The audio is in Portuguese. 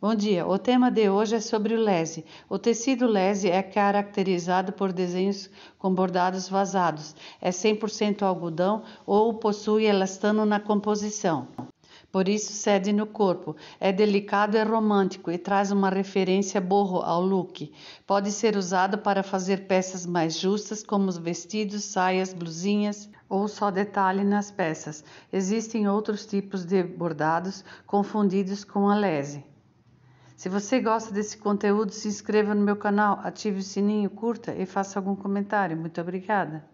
Bom dia. O tema de hoje é sobre o lese. O tecido lese é caracterizado por desenhos com bordados vazados. É 100% algodão ou possui elastano na composição. Por isso cede no corpo. É delicado e romântico e traz uma referência borro ao look. Pode ser usado para fazer peças mais justas, como os vestidos, saias, blusinhas ou só detalhe nas peças. Existem outros tipos de bordados confundidos com a lese. Se você gosta desse conteúdo, se inscreva no meu canal, ative o sininho, curta e faça algum comentário. Muito obrigada!